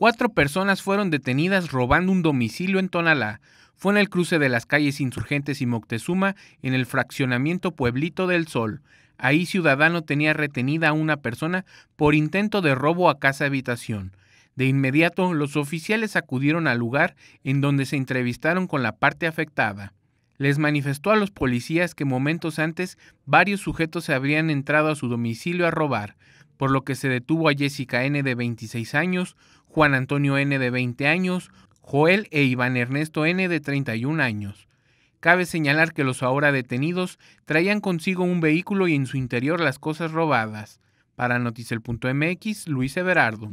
Cuatro personas fueron detenidas robando un domicilio en Tonalá. Fue en el cruce de las calles Insurgentes y Moctezuma, en el fraccionamiento Pueblito del Sol. Ahí Ciudadano tenía retenida a una persona por intento de robo a casa-habitación. De inmediato, los oficiales acudieron al lugar en donde se entrevistaron con la parte afectada. Les manifestó a los policías que momentos antes varios sujetos se habrían entrado a su domicilio a robar por lo que se detuvo a Jessica N. de 26 años, Juan Antonio N. de 20 años, Joel e Iván Ernesto N. de 31 años. Cabe señalar que los ahora detenidos traían consigo un vehículo y en su interior las cosas robadas. Para Noticel.mx, Luis Everardo.